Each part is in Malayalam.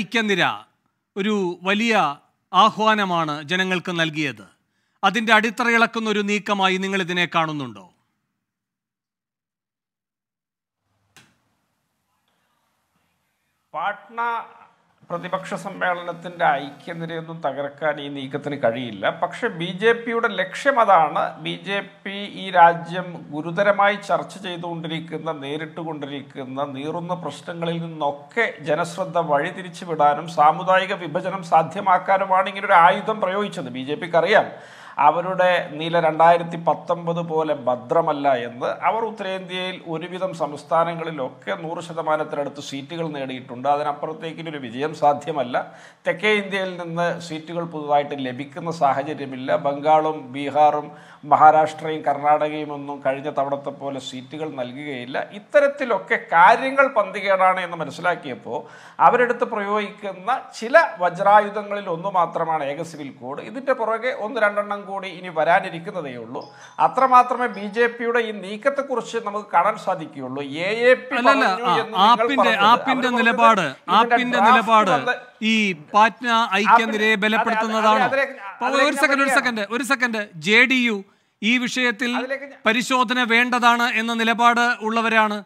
ഐക്യനിര ഒരു വലിയ ആഹ്വാനമാണ് ജനങ്ങൾക്ക് നൽകിയത് അതിൻ്റെ അടിത്തറയിളക്കുന്ന ഒരു നീക്കമായി നിങ്ങൾ ഇതിനെ കാണുന്നുണ്ടോ പാട്ന പ്രതിപക്ഷ സമ്മേളനത്തിൻ്റെ ഐക്യനിരയൊന്നും തകർക്കാൻ ഈ നീക്കത്തിന് കഴിയില്ല പക്ഷെ ബി ജെ പിയുടെ ലക്ഷ്യം അതാണ് ബി ജെ പി ഈ രാജ്യം ഗുരുതരമായി ചർച്ച ചെയ്തുകൊണ്ടിരിക്കുന്ന നേരിട്ടുകൊണ്ടിരിക്കുന്ന നീറുന്ന പ്രശ്നങ്ങളിൽ നിന്നൊക്കെ ജനശ്രദ്ധ വഴിതിരിച്ചു വിടാനും സാമുദായിക വിഭജനം സാധ്യമാക്കാനുമാണ് ഇങ്ങനൊരു ആയുധം പ്രയോഗിച്ചത് ബി ജെ പിക്ക് അറിയാം അവരുടെ നില രണ്ടായിരത്തി പത്തൊമ്പത് പോലെ ഭദ്രമല്ല എന്ന് അവർ ഉത്തരേന്ത്യയിൽ ഒരുവിധം സംസ്ഥാനങ്ങളിലൊക്കെ നൂറ് ശതമാനത്തിനടുത്ത് സീറ്റുകൾ നേടിയിട്ടുണ്ട് അതിനപ്പുറത്തേക്കിന് ഒരു വിജയം സാധ്യമല്ല തെക്കേ ഇന്ത്യയിൽ നിന്ന് സീറ്റുകൾ പുതുതായിട്ട് ലഭിക്കുന്ന സാഹചര്യമില്ല ബംഗാളും ബീഹാറും മഹാരാഷ്ട്രയും കർണാടകയും ഒന്നും കഴിഞ്ഞ തവണത്തെ പോലെ സീറ്റുകൾ നൽകുകയില്ല ഇത്തരത്തിലൊക്കെ കാര്യങ്ങൾ പന്തികേടാണ് എന്ന് മനസ്സിലാക്കിയപ്പോൾ അവരെടുത്ത് പ്രയോഗിക്കുന്ന ചില വജ്രായുധങ്ങളിൽ ഒന്ന് മാത്രമാണ് ഏക സിവിൽ കോഡ് ഇതിൻ്റെ പുറകെ ഒന്ന് രണ്ടെണ്ണം കൂടി ഇനി വരാനിരിക്കുന്നതേ ഉള്ളൂ അത്രമാത്രമേ ബി ജെ പിയുടെ ഈ നീക്കത്തെക്കുറിച്ച് നമുക്ക് കാണാൻ സാധിക്കുകയുള്ളൂ എ എ പി ആപ്പിന്റെ ആപ്പിന്റെ നിലപാട് ആപ്പിന്റെ നിലപാട് ഈ പാറ്റ്ന ഐക്യനിരയെ ബലപ്പെടുത്തുന്നതാണ് ഒരു സെക്കൻഡ് ഒരു സെക്കൻഡ് ഒരു സെക്കൻഡ് ജെ ഡി യു ഈ വിഷയത്തിൽ പരിശോധന വേണ്ടതാണ് എന്ന നിലപാട് ഉള്ളവരാണ്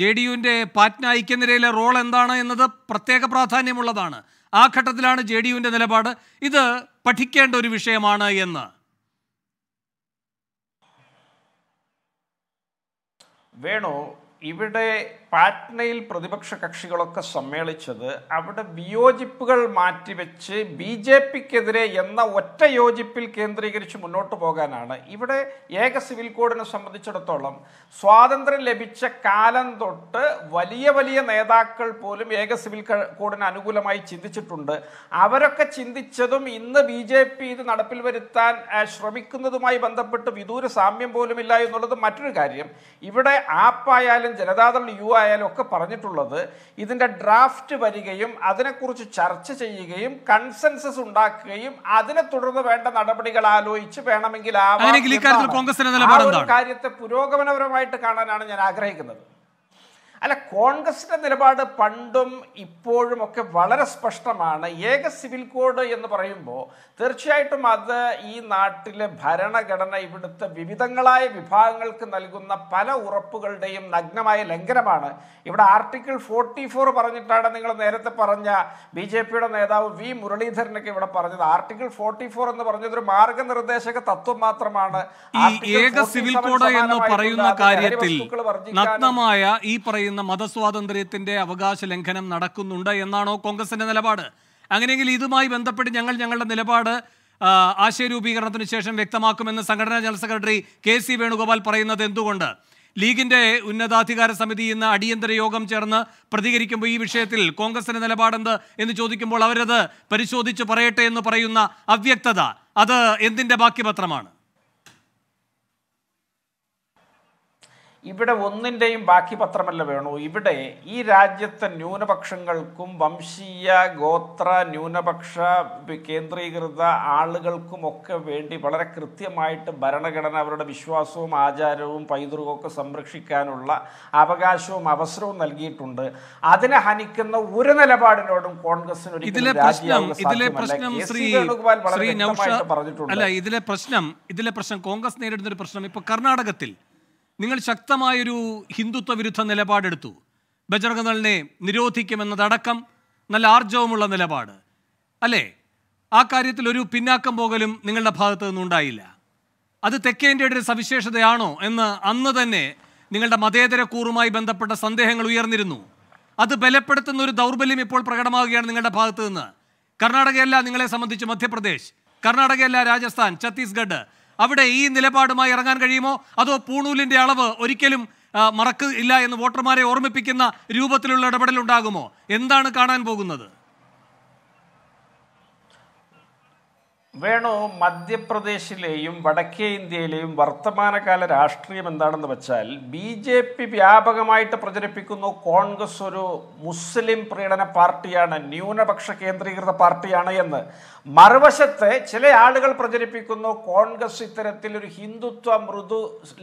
ജെ ഡി യുവിൻ്റെ പാറ്റ്ന ഐക്യനിരയിലെ റോൾ എന്താണ് എന്നത് പ്രത്യേക പ്രാധാന്യമുള്ളതാണ് ആ ഘട്ടത്തിലാണ് ജെ ഡി യുവിൻ്റെ നിലപാട് ഇത് പഠിക്കേണ്ട ഒരു വിഷയമാണ് എന്ന് വേണോ ഇവിടെ പാറ്റ്നയിൽ പ്രതിപക്ഷ കക്ഷികളൊക്കെ സമ്മേളിച്ചത് അവിടെ വിയോജിപ്പുകൾ മാറ്റിവെച്ച് ബി ജെ പിക്കെതിരെ എന്ന ഒറ്റ യോജിപ്പിൽ കേന്ദ്രീകരിച്ച് മുന്നോട്ട് പോകാനാണ് ഇവിടെ ഏക സിവിൽ കോഡിനെ സംബന്ധിച്ചിടത്തോളം സ്വാതന്ത്ര്യം ലഭിച്ച കാലം തൊട്ട് വലിയ വലിയ നേതാക്കൾ പോലും ഏക സിവിൽ കോഡിന് അനുകൂലമായി ചിന്തിച്ചിട്ടുണ്ട് അവരൊക്കെ ചിന്തിച്ചതും ഇന്ന് ബി ജെ പി ഇത് നടപ്പിൽ വരുത്താൻ ശ്രമിക്കുന്നതുമായി ബന്ധപ്പെട്ട് വിദൂര സാമ്യം പോലുമില്ല എന്നുള്ളത് മറ്റൊരു കാര്യം ഇവിടെ ആപ്പായാലും ജനതാദൾ യു ആയാലും ഒക്കെ പറഞ്ഞിട്ടുള്ളത് ഇതിൻ്റെ ഡ്രാഫ്റ്റ് വരികയും അതിനെക്കുറിച്ച് ചർച്ച ചെയ്യുകയും കൺസെൻസസ് ഉണ്ടാക്കുകയും അതിനെ തുടർന്ന് വേണ്ട നടപടികൾ ആലോചിച്ച് വേണമെങ്കിൽ ആ കാര്യത്തെ പുരോഗമനപരമായിട്ട് കാണാനാണ് ഞാൻ ആഗ്രഹിക്കുന്നത് അല്ല കോൺഗ്രസിൻ്റെ നിലപാട് പണ്ടും ഇപ്പോഴും ഒക്കെ വളരെ സ്പഷ്ടമാണ് ഏക സിവിൽ കോഡ് എന്ന് പറയുമ്പോൾ തീർച്ചയായിട്ടും അത് ഈ നാട്ടിലെ ഭരണഘടന ഇവിടുത്തെ വിവിധങ്ങളായ വിഭാഗങ്ങൾക്ക് നൽകുന്ന പല ഉറപ്പുകളുടെയും നഗ്നമായ ലംഘനമാണ് ഇവിടെ ആർട്ടിക്കിൾ ഫോർട്ടി ഫോർ പറഞ്ഞിട്ടാണ് നിങ്ങൾ നേരത്തെ പറഞ്ഞ ബി ജെ പിയുടെ നേതാവ് വി മുരളീധരനൊക്കെ ഇവിടെ പറഞ്ഞത് ആർട്ടിക്കിൾ ഫോർട്ടി ഫോർ എന്ന് പറഞ്ഞത് ഒരു മാർഗനിർദ്ദേശക തത്വം മാത്രമാണ് ഈ ഏക സിവിൽ കോഡ് എന്ന് പറയുന്ന കാര്യത്തിൽ നഗ്നമായ ഈ പറയുന്ന മതസ്വാതന്ത്ര്യത്തിൻ്റെ അവകാശ ലംഘനം നടക്കുന്നുണ്ട് എന്നാണോ കോൺഗ്രസിൻ്റെ നിലപാട് അങ്ങനെയെങ്കിൽ ഇതുമായി ബന്ധപ്പെട്ട് ഞങ്ങൾ ഞങ്ങളുടെ നിലപാട് ആശയരൂപീകരണത്തിന് ശേഷം വ്യക്തമാക്കുമെന്ന് സംഘടനാ general secretary K C Venugopal പറയുന്നത് എന്തുകൊണ്ട് ലീഗിന്റെ ഉന്നതാധികാര സമിതി ഇന്ന് അടിയന്തര യോഗം ചേർന്ന് പ്രതികരിക്കുമ്പോൾ ഈ വിഷയത്തിൽ കോൺഗ്രസിന്റെ നിലപാടെന്ത് എന്ന് ചോദിക്കുമ്പോൾ അവരത് പരിശോധിച്ച് പറയട്ടെ എന്ന് പറയുന്ന അവ്യക്തത അത് എന്തിന്റെ ബാക്കിപത്രമാണ് ഇവിടെ ഒന്നിൻ്റെയും ബാക്കി പത്രമല്ല വേണു ഇവിടെ ഈ രാജ്യത്തെ ന്യൂനപക്ഷങ്ങൾക്കും വംശീയ ഗോത്ര ന്യൂനപക്ഷ കേന്ദ്രീകൃത ആളുകൾക്കും ഒക്കെ വേണ്ടി വളരെ കൃത്യമായിട്ട് ഭരണഘടന അവരുടെ വിശ്വാസവും ആചാരവും പൈതൃകമൊക്കെ സംരക്ഷിക്കാനുള്ള അവകാശവും അവസരവും നൽകിയിട്ടുണ്ട് അതിനെ ഹനിക്കുന്ന ഒരു നിലപാടിനോടും കോൺഗ്രസിന് ഇതിലെ പ്രശ്നം ഇതിലെ പ്രശ്നം കോൺഗ്രസ് നേരിടുന്ന ഒരു പ്രശ്നം ഇപ്പൊ കർണാടകത്തിൽ നിങ്ങൾ ശക്തമായൊരു ഹിന്ദുത്വ വിരുദ്ധ നിലപാടെടുത്തു ബജറംഗദളിനെ നിരോധിക്കുമെന്നതടക്കം നല്ല ആർജവുമുള്ള നിലപാട് അല്ലേ ആ കാര്യത്തിൽ ഒരു പിന്നാക്കം പോകലും നിങ്ങളുടെ ഭാഗത്ത് നിന്നുണ്ടായില്ല അത് തെക്കേ ഇന്ത്യയുടെ ഒരു സവിശേഷതയാണോ എന്ന് അന്ന് തന്നെ നിങ്ങളുടെ മതേതര കൂറുമായി ബന്ധപ്പെട്ട സന്ദേഹങ്ങൾ ഉയർന്നിരുന്നു അത് ബലപ്പെടുത്തുന്ന ഒരു ദൗർബല്യം ഇപ്പോൾ പ്രകടമാവുകയാണ് നിങ്ങളുടെ ഭാഗത്ത് നിന്ന് കർണാടകയല്ല നിങ്ങളെ സംബന്ധിച്ച് മധ്യപ്രദേശ് കർണാടകയല്ല രാജസ്ഥാൻ ഛത്തീസ്ഗഡ് അവിടെ ഈ നിലപാടുമായി ഇറങ്ങാൻ കഴിയുമോ അതോ പൂണൂലിൻ്റെ അളവ് ഒരിക്കലും മറക്കില്ല എന്ന് വോട്ടർമാരെ ഓർമ്മിപ്പിക്കുന്ന രൂപത്തിലുള്ള ഉണ്ടാകുമോ എന്താണ് കാണാൻ പോകുന്നത് വേണു മധ്യപ്രദേശിലെയും വടക്കേ ഇന്ത്യയിലെയും വർത്തമാനകാല രാഷ്ട്രീയം എന്താണെന്ന് വെച്ചാൽ ബി ജെ പി വ്യാപകമായിട്ട് പ്രചരിപ്പിക്കുന്നു കോൺഗ്രസ് ഒരു മുസ്ലിം പ്രീണന പാർട്ടിയാണ് ന്യൂനപക്ഷ കേന്ദ്രീകൃത പാർട്ടിയാണ് എന്ന് മറുവശത്ത് ചില ആളുകൾ പ്രചരിപ്പിക്കുന്നു കോൺഗ്രസ് ഇത്തരത്തിൽ ഒരു ഹിന്ദുത്വ മൃദു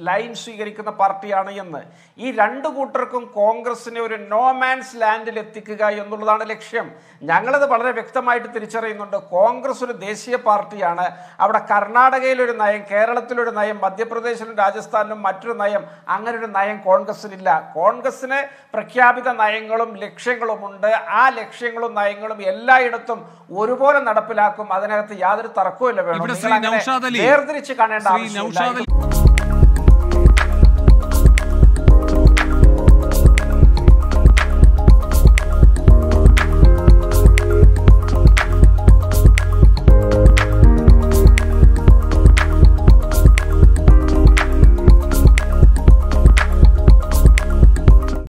ലൈൻ സ്വീകരിക്കുന്ന പാർട്ടിയാണ് എന്ന് ഈ രണ്ടു കൂട്ടർക്കും കോൺഗ്രസിനെ ഒരു നോമാൻസ് ലാൻഡിൽ എത്തിക്കുക എന്നുള്ളതാണ് ലക്ഷ്യം ഞങ്ങളത് വളരെ വ്യക്തമായിട്ട് തിരിച്ചറിയുന്നുണ്ട് കോൺഗ്രസ് ഒരു ദേശീയ പാർട്ടി പാർട്ടിയാണ് അവിടെ കർണാടകയിലൊരു നയം കേരളത്തിലൊരു നയം മധ്യപ്രദേശിലും രാജസ്ഥാനിലും മറ്റൊരു നയം അങ്ങനെ ഒരു നയം കോൺഗ്രസിനില്ല കോൺഗ്രസ്സിന് പ്രഖ്യാപിത നയങ്ങളും ലക്ഷ്യങ്ങളും ഉണ്ട് ആ ലക്ഷ്യങ്ങളും നയങ്ങളും എല്ലായിടത്തും ഒരുപോലെ നടപ്പിലാക്കും അതിനകത്ത് യാതൊരു തർക്കവുമില്ല വേണം വേർതിരിച്ച് കാണേണ്ട ആവശ്യമില്ല